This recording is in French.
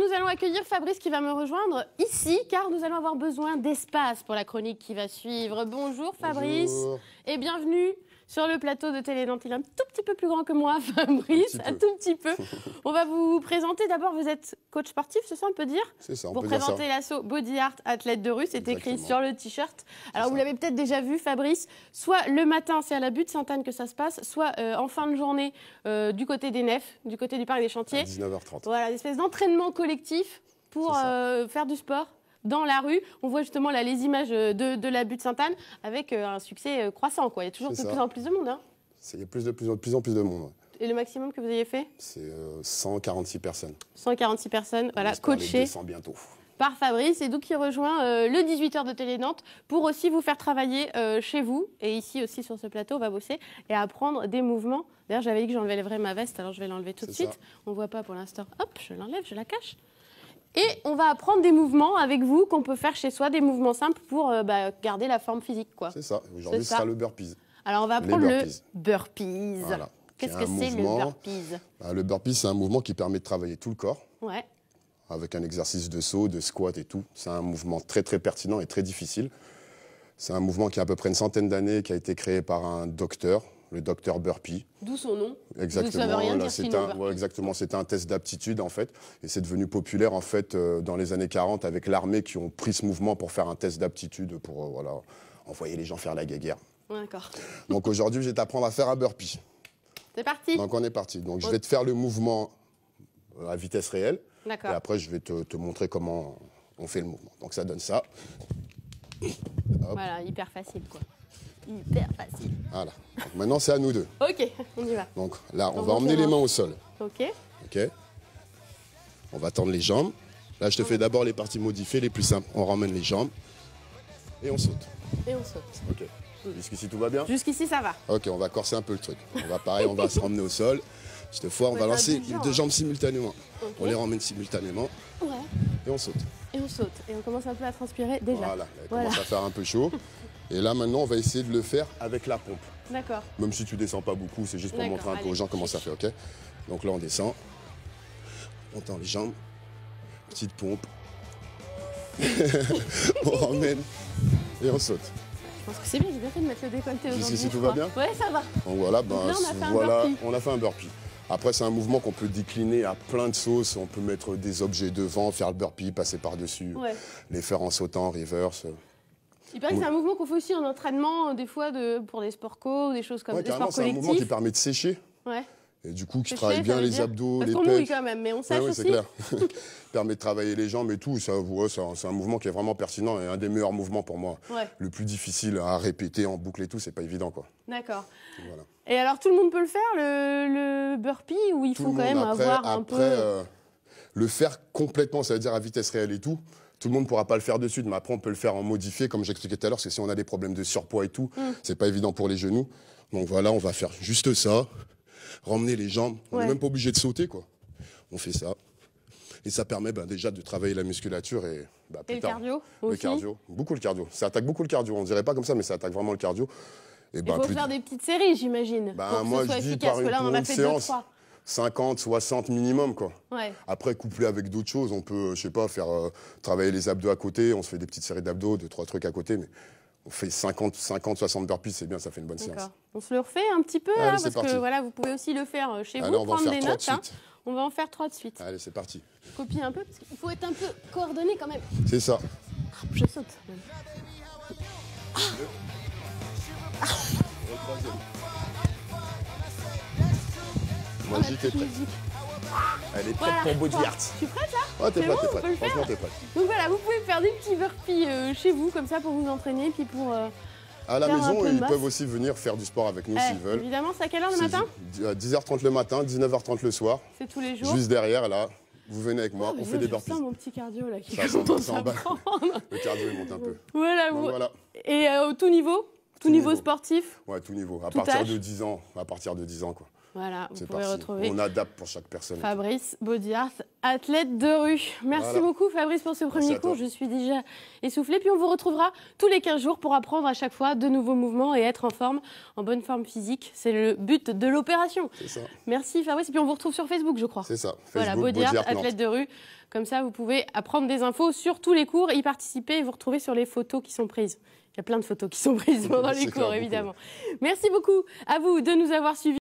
nous allons accueillir Fabrice qui va me rejoindre ici, car nous allons avoir besoin d'espace pour la chronique qui va suivre. Bonjour Fabrice et bienvenue sur le plateau de Télé Il est un tout petit peu plus grand que moi, Fabrice, un, tout petit peu. on va vous présenter d'abord, vous êtes coach sportif, c'est ça on peut dire C'est ça, on Pour présenter l'assaut Body Art Athlète de rue, c'est écrit sur le t-shirt. Alors vous l'avez peut-être déjà vu, Fabrice, soit le matin, c'est à la butte Sainte-Anne que ça se passe, soit euh, en fin de journée euh, du côté des nefs, du côté du parc des chantiers. 19h30. Voilà, une espèce d'entraînement collectif pour euh, faire du sport dans la rue. On voit justement là les images euh, de, la butte Sainte-Anne avec euh, un succès euh, croissant. Quoi. Il y a toujours de plus en plus de monde. Hein. Il y a plus, de plus, en plus de monde. Et le maximum que vous ayez fait C'est 146 personnes. 146 personnes, voilà, coachées. bientôt par Fabrice et donc il rejoint le 18h de Télé Nantes pour aussi vous faire travailler chez vous et ici aussi sur ce plateau on va bosser et apprendre des mouvements. D'ailleurs j'avais dit que j'enlèverais ma veste alors je vais l'enlever tout de suite. On On voit pas pour l'instant. Hop, je l'enlève, je la cache. Et on va apprendre des mouvements avec vous qu'on peut faire chez soi, des mouvements simples pour euh, bah, garder la forme physique. quoi. C'est ça. Aujourd'hui, ce sera le burpees. Alors, on va apprendre le burpees. Qu'est-ce que c'est le burpees bah, Le burpees, c'est un mouvement qui permet de travailler tout le corps. Ouais. Avec un exercice de saut, de squat et tout. C'est un mouvement très, très pertinent et très difficile. C'est un mouvement qui a à peu près une centaine d'années, qui a été créé par un docteur, le docteur Burpee. D'où son nom. Exactement. c'est un, bah. exactement, c'est un test d'aptitude en fait, et c'est devenu populaire en fait euh, dans les années 40 avec l'armée qui ont pris ce mouvement pour faire un test d'aptitude pour euh, voilà envoyer les gens faire la guerre. D'accord. Donc aujourd'hui, je vais t'apprendre à faire un burpee. C'est parti. Donc on est parti. Donc je vais te faire le mouvement euh, à vitesse réelle. D'accord. Et après, je vais te, montrer comment on fait le mouvement. Donc ça donne ça. Voilà, hyper facile quoi hyper facile. Voilà. maintenant, c'est à nous deux. ok, on y va. Donc là, on, va emmener les mains au sol. Ok. Ok. On va tendre les jambes. Là, je te fais d'abord les parties modifiées, les plus simples. On ramène les jambes et on saute. Et on saute. Ok. Jusqu'ici, tout va bien Jusqu'ici, ça va. Ok, on va corser un peu le truc. On va pareil, on va se ramener au sol. Cette fois, on, va lancer les deux jambes simultanément. On les ramène simultanément. Ouais. Et on saute. Et on saute. Et on commence un peu à transpirer déjà. Voilà, commence à faire un peu chaud. Et là, maintenant, on va essayer de le faire avec la pompe. D'accord. Même si tu descends pas beaucoup, c'est juste pour montrer un peu aux gens comment ça fait, ok Donc là, on descend, on tend les jambes, petite pompe, on ramène et on saute. Je pense que c'est bien, j'ai bien fait de mettre le décolleté aujourd'hui. si tout va bien Ouais, ça va. voilà, ben, on, a voilà on a fait un burpee. Après, c'est un mouvement qu'on peut décliner à plein de sauces. On peut mettre des objets devant, faire le burpee, passer par-dessus, les faire en sautant, reverse. Il paraît que c'est un mouvement qu'on fait aussi en entraînement, euh, des fois, pour des sports co, des choses comme ça. c'est un mouvement qui permet de sécher. Ouais. Et du coup, qui travaille bien les abdos, Parce les pecs. quand même, mais on sèche ouais, c'est clair. permet de travailler les jambes et tout. Ça, c'est un mouvement qui est vraiment pertinent et un des meilleurs mouvements pour moi. Le plus difficile à répéter en boucle et tout, c'est pas évident, quoi. D'accord. Et alors, tout le monde peut le faire, le, burpee, ou il faut quand même avoir un peu... Euh, euh, le faire complètement, ça veut dire à vitesse réelle et tout. Tout le monde ne pourra pas le faire de mais après, on peut le faire en modifié, comme j'expliquais tout à l'heure, parce que si on a des problèmes de surpoids et tout, ce mm. c'est pas évident pour les genoux. Donc voilà, on va faire juste ça, ramener les jambes. On n'est même pas obligé de sauter, quoi. On fait ça. Et ça permet bah, déjà de travailler la musculature et, bah, le cardio Le cardio, beaucoup le cardio. Ça attaque beaucoup le cardio. On dirait pas comme ça, mais ça attaque vraiment le cardio. Et ben il bah, faut faire des petites séries, j'imagine. pour que là, on fait 50, 60 minimum, quoi. Après, couplé avec d'autres choses, on peut, euh, je sais pas, faire euh, travailler les abdos à côté, on se fait des petites séries d'abdos, deux, trois trucs à côté, mais on fait 50, 50 60 burpees, c'est bien, ça fait une bonne séance. On se le refait un petit peu, hein, parce que voilà, vous pouvez aussi le faire euh, chez vous, prendre des notes. Hein. On va en faire trois de suite. Allez, c'est parti. Copie un peu, parce qu'il faut être un peu coordonné quand même. C'est ça. Ah, je saute. Elle est prête pour Bodyart. Tu es prête là Ouais, t'es prête, Donc voilà, vous pouvez faire des petits burpees euh, chez vous, comme ça, pour vous entraîner, puis pour. Euh, à la maison, ils peuvent aussi venir faire du sport avec nous eh, s'ils veulent. Évidemment, c'est à quelle heure le matin 10h30 euh, le matin, 19h30 le soir. C'est tous les jours. Juste derrière, là, vous venez avec moi, oh, on fait des burpees. C'est mon petit cardio là qui commence Le cardio il monte un peu. Voilà, Et au tout niveau tout, niveau, sportif Ouais, tout niveau. À partir de 10 ans. À partir de 10 ans, quoi. Voilà, vous pouvez retrouver. On adapte pour chaque personne. Fabrice Baudiart, athlète de rue. Merci beaucoup, Fabrice, pour ce premier cours. Je suis déjà essoufflée. Puis on vous retrouvera tous les 15 jours pour apprendre à chaque fois de nouveaux mouvements et être en forme, en bonne forme physique. C'est le but de l'opération. Merci, Fabrice. puis on vous retrouve sur Facebook, je crois. C'est ça. voilà, Baudiart, athlète de rue. Comme ça, vous pouvez apprendre des infos sur tous les cours, y participer et vous retrouver sur les photos qui sont prises. Il y a plein de photos qui sont prises pendant les cours, évidemment. Merci beaucoup à vous de nous avoir suivis.